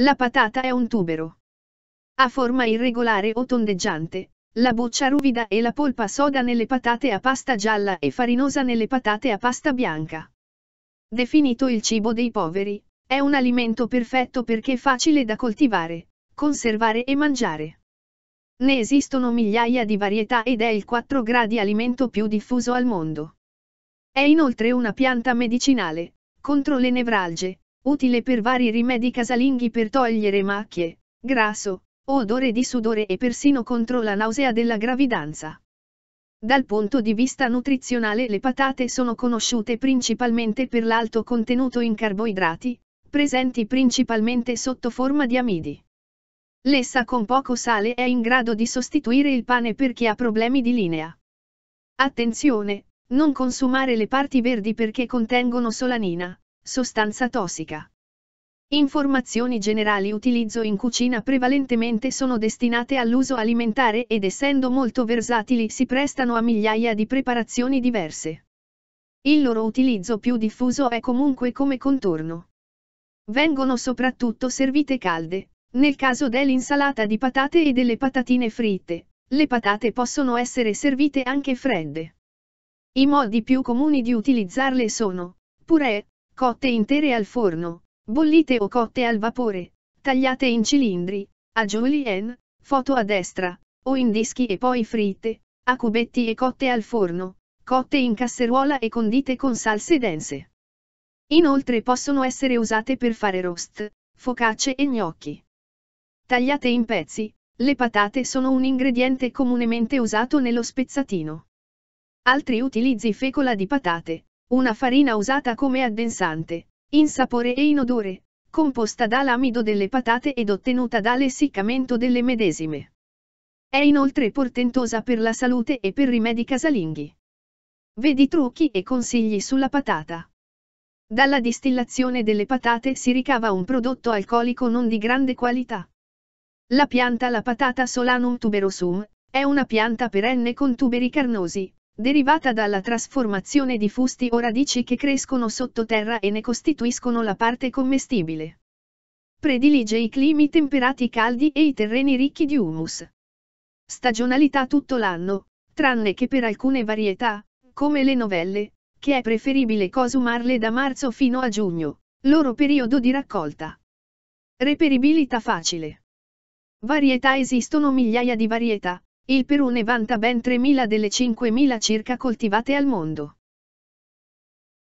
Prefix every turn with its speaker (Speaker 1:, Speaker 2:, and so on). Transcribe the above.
Speaker 1: La patata è un tubero. Ha forma irregolare o tondeggiante, la buccia ruvida e la polpa soda nelle patate a pasta gialla e farinosa nelle patate a pasta bianca. Definito il cibo dei poveri, è un alimento perfetto perché facile da coltivare, conservare e mangiare. Ne esistono migliaia di varietà ed è il 4 gradi alimento più diffuso al mondo. È inoltre una pianta medicinale, contro le nevralgie, utile per vari rimedi casalinghi per togliere macchie, grasso, odore di sudore e persino contro la nausea della gravidanza. Dal punto di vista nutrizionale le patate sono conosciute principalmente per l'alto contenuto in carboidrati, presenti principalmente sotto forma di amidi. L'essa con poco sale è in grado di sostituire il pane per chi ha problemi di linea. Attenzione, non consumare le parti verdi perché contengono solanina, Sostanza tossica. Informazioni generali utilizzo in cucina prevalentemente sono destinate all'uso alimentare ed essendo molto versatili si prestano a migliaia di preparazioni diverse. Il loro utilizzo più diffuso è comunque come contorno. Vengono soprattutto servite calde, nel caso dell'insalata di patate e delle patatine fritte, le patate possono essere servite anche fredde. I modi più comuni di utilizzarle sono purè, cotte intere al forno, bollite o cotte al vapore, tagliate in cilindri, a julienne, foto a destra, o in dischi e poi fritte, a cubetti e cotte al forno, cotte in casseruola e condite con salse dense. Inoltre possono essere usate per fare roast, focacce e gnocchi. Tagliate in pezzi, le patate sono un ingrediente comunemente usato nello spezzatino. Altri utilizzi fecola di patate, una farina usata come addensante, in sapore e in odore, composta dall'amido delle patate ed ottenuta dall'essiccamento delle medesime. È inoltre portentosa per la salute e per rimedi casalinghi. Vedi trucchi e consigli sulla patata. Dalla distillazione delle patate si ricava un prodotto alcolico non di grande qualità. La pianta la patata Solanum tuberosum, è una pianta perenne con tuberi carnosi, derivata dalla trasformazione di fusti o radici che crescono sottoterra e ne costituiscono la parte commestibile. Predilige i climi temperati caldi e i terreni ricchi di humus. Stagionalità tutto l'anno, tranne che per alcune varietà, come le novelle, che è preferibile cosumarle da marzo fino a giugno, loro periodo di raccolta. Reperibilità facile. Varietà esistono migliaia di varietà, il Perù ne vanta ben 3.000 delle 5.000 circa coltivate al mondo.